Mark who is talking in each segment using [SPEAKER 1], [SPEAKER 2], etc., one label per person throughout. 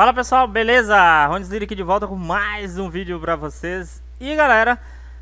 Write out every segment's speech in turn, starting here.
[SPEAKER 1] Fala pessoal, beleza? Ronis Lira aqui de volta com mais um vídeo pra vocês E galera,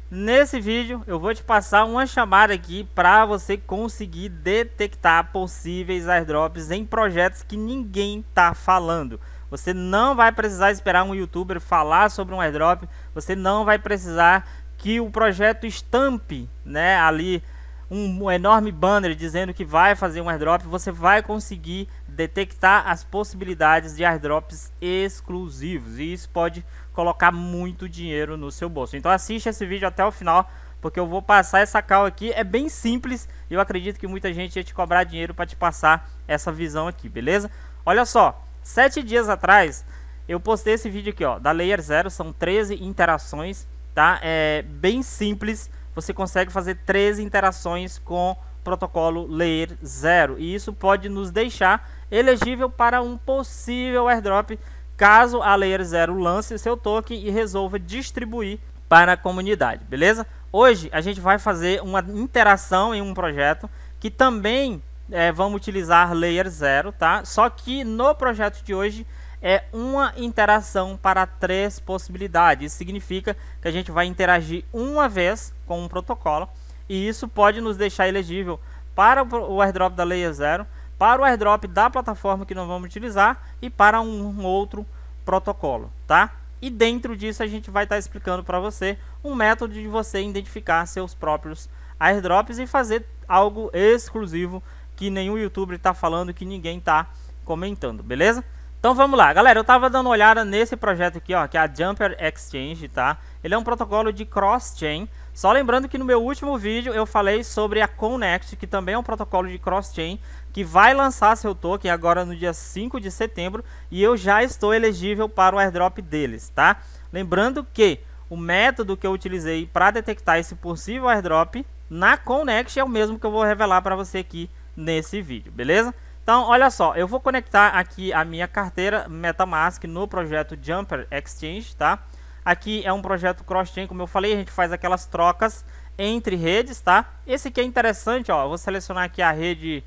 [SPEAKER 1] nesse vídeo eu vou te passar uma chamada aqui pra você conseguir detectar possíveis airdrops em projetos que ninguém tá falando Você não vai precisar esperar um youtuber falar sobre um airdrop Você não vai precisar que o projeto estampe né, ali um enorme banner dizendo que vai fazer um airdrop, você vai conseguir detectar as possibilidades de airdrops exclusivos. E isso pode colocar muito dinheiro no seu bolso. Então assiste esse vídeo até o final, porque eu vou passar essa cal aqui. É bem simples e eu acredito que muita gente ia te cobrar dinheiro para te passar essa visão aqui, beleza? Olha só, sete dias atrás eu postei esse vídeo aqui, ó, da Layer Zero. São 13 interações, tá? É bem simples. Você consegue fazer 13 interações com protocolo Layer 0 e isso pode nos deixar elegível para um possível airdrop caso a Layer Zero lance seu token e resolva distribuir para a comunidade, beleza? Hoje a gente vai fazer uma interação em um projeto que também é, vamos utilizar Layer Zero, tá? Só que no projeto de hoje é uma interação para três possibilidades. Isso significa que a gente vai interagir uma vez com um protocolo e isso pode nos deixar elegível para o airdrop da Layer Zero para o airdrop da plataforma que nós vamos utilizar e para um outro protocolo, tá? E dentro disso a gente vai estar explicando para você um método de você identificar seus próprios airdrops e fazer algo exclusivo que nenhum youtuber está falando, que ninguém está comentando, beleza? Então vamos lá, galera, eu estava dando uma olhada nesse projeto aqui, ó, que é a Jumper Exchange, tá? Ele é um protocolo de cross-chain, só lembrando que no meu último vídeo eu falei sobre a Connect, que também é um protocolo de cross-chain, que vai lançar seu token agora no dia 5 de setembro, e eu já estou elegível para o airdrop deles, tá? Lembrando que o método que eu utilizei para detectar esse possível airdrop na Connect é o mesmo que eu vou revelar para você aqui nesse vídeo, beleza? Então, olha só, eu vou conectar aqui a minha carteira MetaMask no projeto Jumper Exchange, tá? Aqui é um projeto cross-chain, como eu falei, a gente faz aquelas trocas entre redes, tá? Esse aqui é interessante, ó, vou selecionar aqui a rede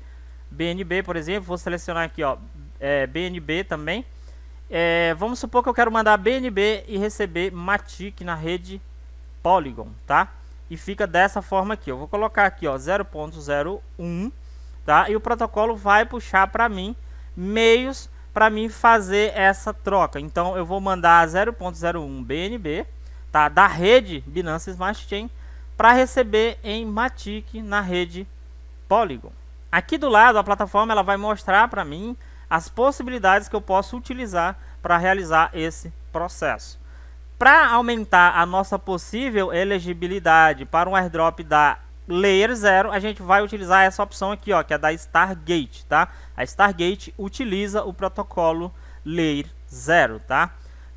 [SPEAKER 1] BNB, por exemplo, vou selecionar aqui, ó, é, BNB também. É, vamos supor que eu quero mandar BNB e receber Matic na rede Polygon, tá? E fica dessa forma aqui, eu vou colocar aqui, ó, 0.01, tá? E o protocolo vai puxar para mim meios para mim fazer essa troca. Então eu vou mandar 0.01 BNB tá, da rede Binance Smart Chain para receber em Matic na rede Polygon. Aqui do lado a plataforma ela vai mostrar para mim as possibilidades que eu posso utilizar para realizar esse processo. Para aumentar a nossa possível elegibilidade para um airdrop da Layer 0, a gente vai utilizar essa opção aqui, ó, que é da Stargate, tá? A Stargate utiliza o protocolo Layer 0, tá?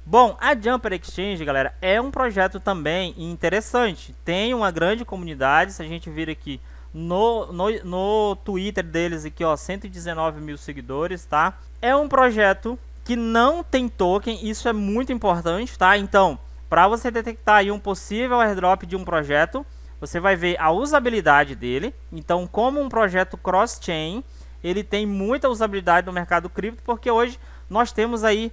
[SPEAKER 1] Bom, a Jumper Exchange, galera, é um projeto também interessante. Tem uma grande comunidade, se a gente vir aqui no, no, no Twitter deles aqui, ó, 119 mil seguidores, tá? É um projeto que não tem token, isso é muito importante, tá? Então, para você detectar aí um possível airdrop de um projeto, você vai ver a usabilidade dele. Então, como um projeto cross-chain, ele tem muita usabilidade no mercado cripto, porque hoje nós temos aí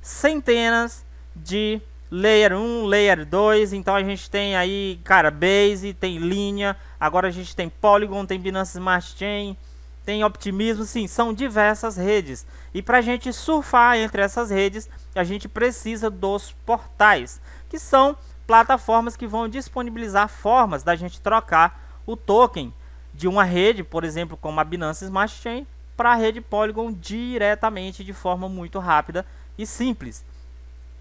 [SPEAKER 1] centenas de layer 1, layer 2, então a gente tem aí, cara, base, tem linha, agora a gente tem Polygon, tem Binance Smart Chain, tem Optimismo, sim, são diversas redes. E para a gente surfar entre essas redes, a gente precisa dos portais, que são plataformas que vão disponibilizar formas da gente trocar o token de uma rede, por exemplo, como a Binance Smart Chain, para a rede Polygon diretamente de forma muito rápida e simples.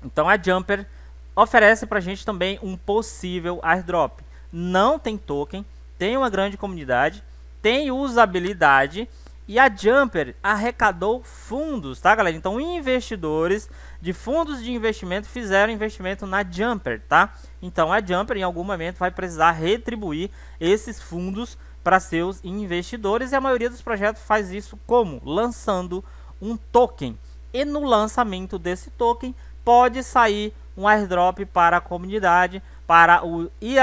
[SPEAKER 1] Então a Jumper oferece para a gente também um possível airdrop. Não tem token, tem uma grande comunidade, tem usabilidade e a Jumper arrecadou fundos, tá, galera? Então, investidores de fundos de investimento fizeram investimento na Jumper, tá? Então, a Jumper em algum momento vai precisar retribuir esses fundos para seus investidores e a maioria dos projetos faz isso como lançando um token. E no lançamento desse token pode sair um airdrop para a comunidade, para o e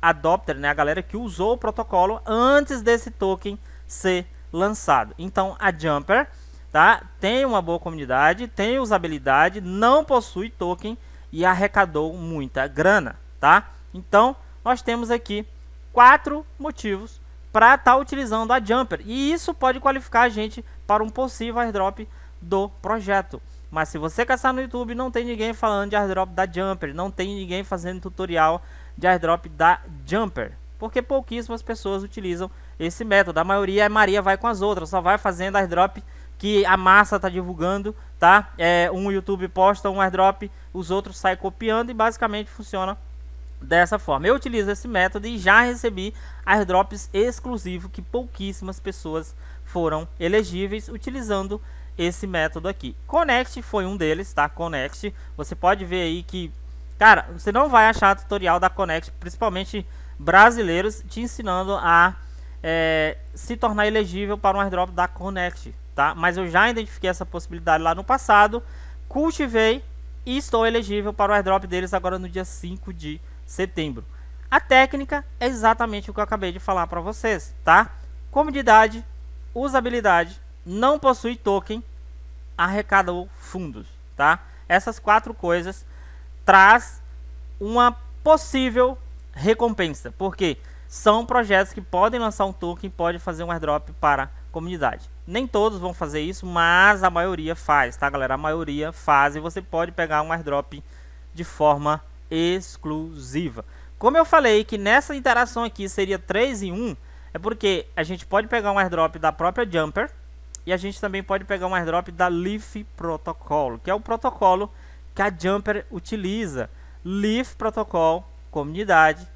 [SPEAKER 1] adopter, né, a galera que usou o protocolo antes desse token ser lançado. Então a Jumper tá? tem uma boa comunidade, tem usabilidade, não possui token e arrecadou muita grana. Tá? Então nós temos aqui quatro motivos para estar tá utilizando a Jumper. E isso pode qualificar a gente para um possível airdrop do projeto. Mas se você caçar no YouTube, não tem ninguém falando de airdrop da Jumper, não tem ninguém fazendo tutorial de airdrop da Jumper, porque pouquíssimas pessoas utilizam esse método. A maioria é Maria vai com as outras, só vai fazendo airdrop que a massa tá divulgando, tá? É, um YouTube posta um airdrop, os outros saem copiando e basicamente funciona dessa forma. Eu utilizo esse método e já recebi airdrops exclusivos que pouquíssimas pessoas foram elegíveis utilizando esse método aqui. Connect foi um deles, tá? Connect. Você pode ver aí que, cara, você não vai achar tutorial da Connect, principalmente brasileiros, te ensinando a é, se tornar elegível para um airdrop da Connect, tá? Mas eu já identifiquei essa possibilidade lá no passado, cultivei e estou elegível para o airdrop deles agora no dia 5 de setembro. A técnica é exatamente o que eu acabei de falar para vocês, tá? Comodidade, usabilidade, não possui token, arrecadou fundos, tá? Essas quatro coisas traz uma possível recompensa, porque são projetos que podem lançar um token, pode fazer um airdrop para a comunidade. Nem todos vão fazer isso, mas a maioria faz, tá galera? A maioria faz e você pode pegar um airdrop de forma exclusiva. Como eu falei que nessa interação aqui seria 3 em 1, é porque a gente pode pegar um airdrop da própria Jumper e a gente também pode pegar um airdrop da Leaf Protocol, que é o protocolo que a Jumper utiliza. Leaf Protocol, comunidade,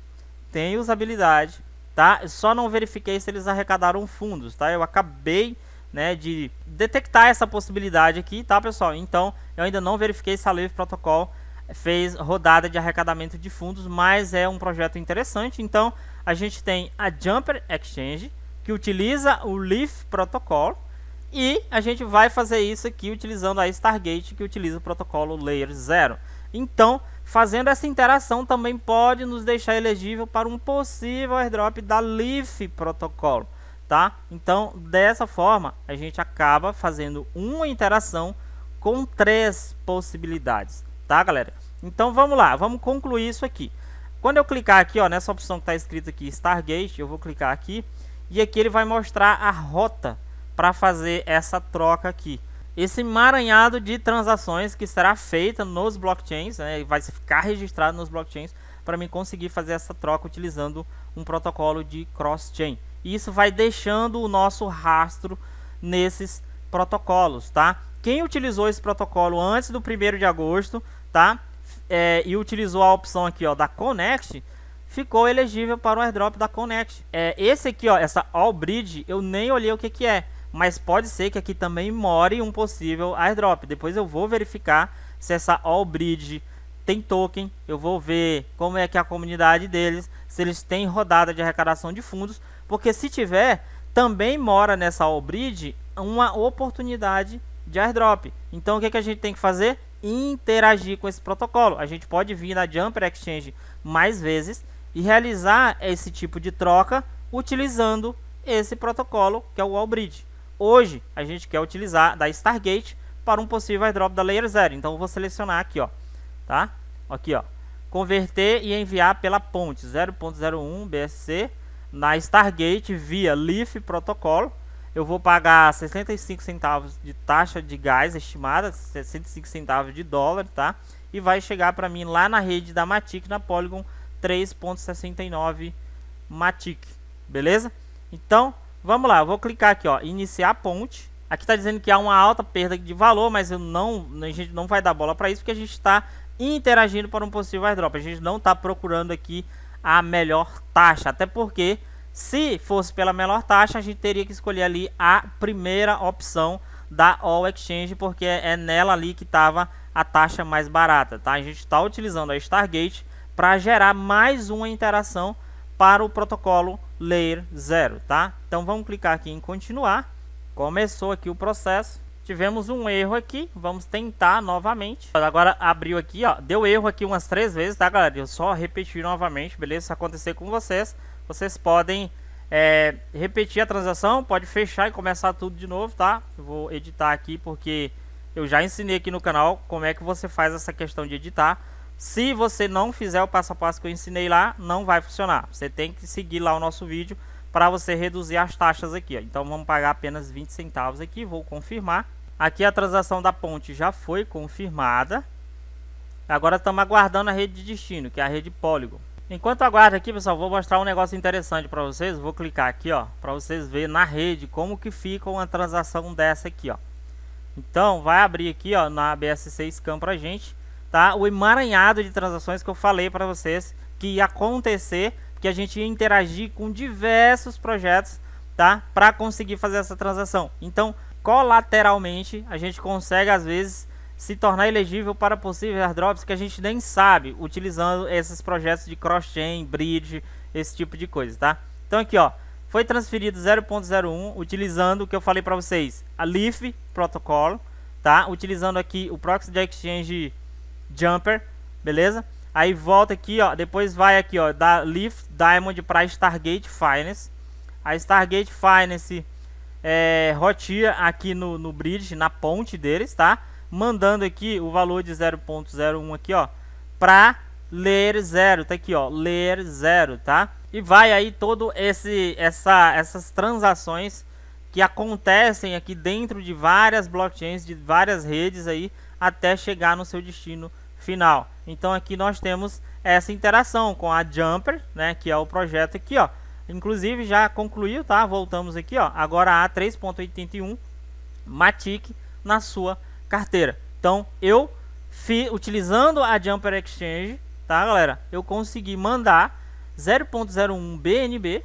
[SPEAKER 1] tem usabilidade, tá? só não verifiquei se eles arrecadaram fundos, tá? Eu acabei, né, de detectar essa possibilidade aqui, tá, pessoal? Então, eu ainda não verifiquei se a Live Protocol fez rodada de arrecadamento de fundos, mas é um projeto interessante. Então, a gente tem a Jumper Exchange, que utiliza o Leaf Protocol, e a gente vai fazer isso aqui utilizando a Stargate, que utiliza o protocolo Layer 0. Então, Fazendo essa interação também pode nos deixar elegível para um possível airdrop da Leaf Protocol, tá? Então, dessa forma, a gente acaba fazendo uma interação com três possibilidades, tá, galera? Então, vamos lá, vamos concluir isso aqui. Quando eu clicar aqui, ó, nessa opção que está escrita aqui, Stargate, eu vou clicar aqui, e aqui ele vai mostrar a rota para fazer essa troca aqui esse emaranhado de transações que será feita nos blockchains, né, vai ficar registrado nos blockchains para mim conseguir fazer essa troca utilizando um protocolo de cross-chain. E isso vai deixando o nosso rastro nesses protocolos, tá? Quem utilizou esse protocolo antes do 1 de agosto, tá? É, e utilizou a opção aqui, ó, da Connect, ficou elegível para o airdrop da Connect. É, esse aqui, ó, essa All Bridge, eu nem olhei o que, que é mas pode ser que aqui também more um possível airdrop. Depois eu vou verificar se essa All Bridge tem token, eu vou ver como é que é a comunidade deles, se eles têm rodada de arrecadação de fundos, porque se tiver, também mora nessa All Bridge uma oportunidade de airdrop. Então o que, é que a gente tem que fazer? Interagir com esse protocolo. A gente pode vir na Jumper Exchange mais vezes e realizar esse tipo de troca utilizando esse protocolo que é o All Bridge. Hoje a gente quer utilizar da Stargate para um possível airdrop da Layer 0. Então eu vou selecionar aqui, ó, tá? Aqui, ó. Converter e enviar pela ponte 0.01 BSC na Stargate via Leaf protocolo. Eu vou pagar 65 centavos de taxa de gás estimada, 65 centavos de dólar, tá? E vai chegar para mim lá na rede da Matic na Polygon 3.69 Matic, beleza? Então, Vamos lá, eu vou clicar aqui, ó, iniciar a ponte. Aqui está dizendo que há uma alta perda de valor, mas eu não, a gente não vai dar bola para isso, porque a gente está interagindo para um possível airdrop. A gente não está procurando aqui a melhor taxa, até porque se fosse pela melhor taxa, a gente teria que escolher ali a primeira opção da All Exchange, porque é nela ali que estava a taxa mais barata, tá? A gente está utilizando a Stargate para gerar mais uma interação para o protocolo layer 0, tá? Então vamos clicar aqui em continuar. Começou aqui o processo. Tivemos um erro aqui, vamos tentar novamente. Agora abriu aqui, ó, deu erro aqui umas três vezes, tá, galera? Eu só repeti novamente, beleza? Se acontecer com vocês, vocês podem é, repetir a transação, pode fechar e começar tudo de novo, tá? vou editar aqui porque eu já ensinei aqui no canal como é que você faz essa questão de editar. Se você não fizer o passo a passo que eu ensinei lá, não vai funcionar. Você tem que seguir lá o nosso vídeo para você reduzir as taxas aqui. Ó. Então vamos pagar apenas 20 centavos aqui, vou confirmar. Aqui a transação da ponte já foi confirmada. Agora estamos aguardando a rede de destino, que é a rede Polygon. Enquanto aguardo aqui, pessoal, vou mostrar um negócio interessante para vocês. Vou clicar aqui, ó, para vocês verem na rede como que fica uma transação dessa aqui, ó. Então, vai abrir aqui, ó, na BSC Scan pra gente tá? O emaranhado de transações que eu falei para vocês que ia acontecer, que a gente ia interagir com diversos projetos, tá? Para conseguir fazer essa transação. Então, colateralmente, a gente consegue às vezes se tornar elegível para possíveis airdrops que a gente nem sabe, utilizando esses projetos de cross-chain, bridge, esse tipo de coisa, tá? Então aqui, ó, foi transferido 0.01 utilizando o que eu falei para vocês, a Leaf Protocol, tá? Utilizando aqui o proxy de exchange jumper, beleza? Aí volta aqui, ó, depois vai aqui, ó, da Leaf Diamond para Stargate Finance. A Stargate Finance é, rotia aqui no, no bridge, na ponte deles, tá? Mandando aqui o valor de 0.01 aqui, ó, para Layer 0, tá aqui, ó, Layer 0, tá? E vai aí todo esse essa essas transações que acontecem aqui dentro de várias blockchains, de várias redes aí, até chegar no seu destino final. Então aqui nós temos essa interação com a Jumper, né, que é o projeto aqui, ó. Inclusive já concluiu, tá? Voltamos aqui, ó. Agora a 3.81 Matic na sua carteira. Então eu fi, utilizando a Jumper Exchange, tá, galera? Eu consegui mandar 0.01 BNB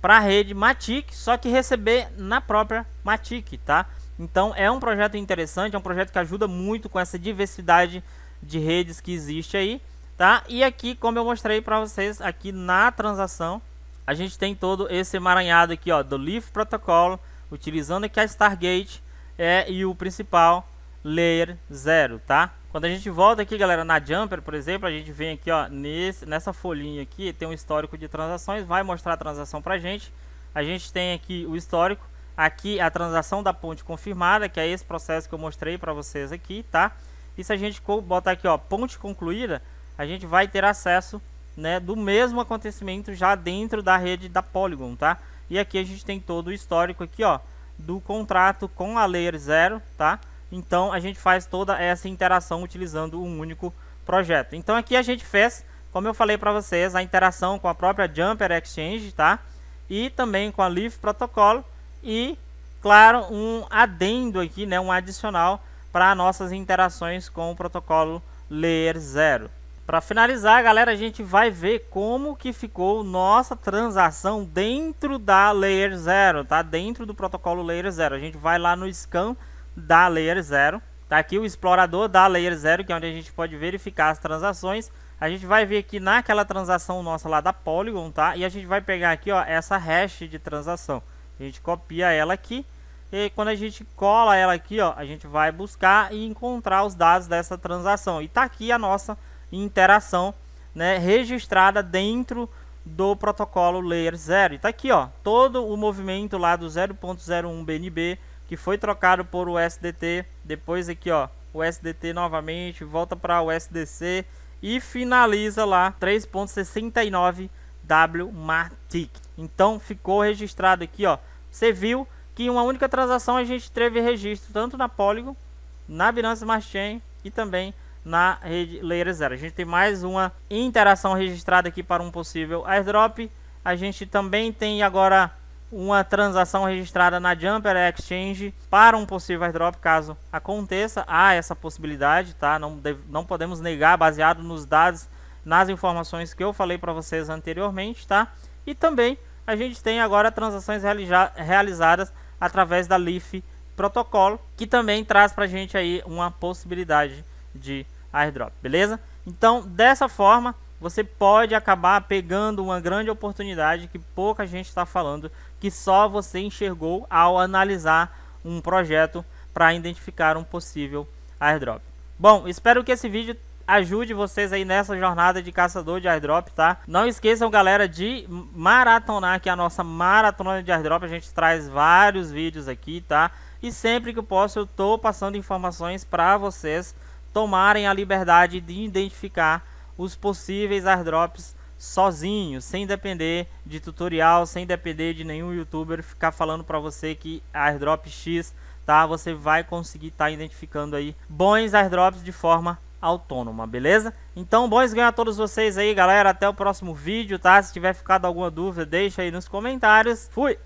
[SPEAKER 1] para a rede Matic, só que receber na própria Matic, tá? Então é um projeto interessante, é um projeto que ajuda muito com essa diversidade de redes que existe aí, tá? E aqui, como eu mostrei para vocês, aqui na transação, a gente tem todo esse emaranhado aqui, ó, do Leaf Protocol, utilizando aqui a Stargate é, e o principal Layer 0, tá? Quando a gente volta aqui, galera, na Jumper, por exemplo, a gente vem aqui, ó, nesse, nessa folhinha aqui, tem um histórico de transações, vai mostrar a transação pra gente. A gente tem aqui o histórico, aqui a transação da ponte confirmada, que é esse processo que eu mostrei para vocês aqui, tá? E se a gente botar aqui, ó, ponte concluída, a gente vai ter acesso, né, do mesmo acontecimento já dentro da rede da Polygon, tá? E aqui a gente tem todo o histórico aqui, ó, do contrato com a Layer 0, tá? Então a gente faz toda essa interação utilizando um único projeto. Então aqui a gente fez, como eu falei para vocês, a interação com a própria Jumper Exchange, tá? E também com a Leaf Protocol e, claro, um adendo aqui, né, um adicional para nossas interações com o protocolo Layer 0. Para finalizar, galera, a gente vai ver como que ficou nossa transação dentro da Layer 0, tá? Dentro do protocolo Layer 0. A gente vai lá no scan da Layer 0. Tá aqui o explorador da Layer 0, que é onde a gente pode verificar as transações. A gente vai ver aqui naquela transação nossa lá da Polygon, tá? E a gente vai pegar aqui, ó, essa hash de transação. A gente copia ela aqui e quando a gente cola ela aqui, ó, a gente vai buscar e encontrar os dados dessa transação. E está aqui a nossa interação né, registrada dentro do protocolo Layer 0. Está aqui ó, todo o movimento lá do 0.01 BNB que foi trocado por o SDT. Depois aqui ó, o SDT novamente, volta para o SDC e finaliza lá 3.69 W Matic. Então ficou registrado aqui ó. Você viu que uma única transação a gente teve registro tanto na Polygon, na Binance Smart Chain e também na rede Layer Zero. A gente tem mais uma interação registrada aqui para um possível airdrop. A gente também tem agora uma transação registrada na Jumper Exchange para um possível airdrop, caso aconteça. Há essa possibilidade, tá? Não, deve, não podemos negar, baseado nos dados, nas informações que eu falei para vocês anteriormente, tá? E também a gente tem agora transações realizadas através da Leaf Protocol, que também traz para a gente aí uma possibilidade de airdrop, beleza? Então, dessa forma, você pode acabar pegando uma grande oportunidade que pouca gente está falando, que só você enxergou ao analisar um projeto para identificar um possível airdrop. Bom, espero que esse vídeo ajude vocês aí nessa jornada de caçador de airdrop, tá? Não esqueçam, galera, de maratonar aqui a nossa maratona de airdrop. A gente traz vários vídeos aqui, tá? E sempre que eu posso, eu tô passando informações para vocês tomarem a liberdade de identificar os possíveis airdrops sozinho, sem depender de tutorial, sem depender de nenhum youtuber ficar falando para você que airdrop X, tá? Você vai conseguir estar tá identificando aí bons airdrops de forma autônoma, beleza? Então, bom ganhar a todos vocês aí, galera. Até o próximo vídeo, tá? Se tiver ficado alguma dúvida, deixa aí nos comentários. Fui!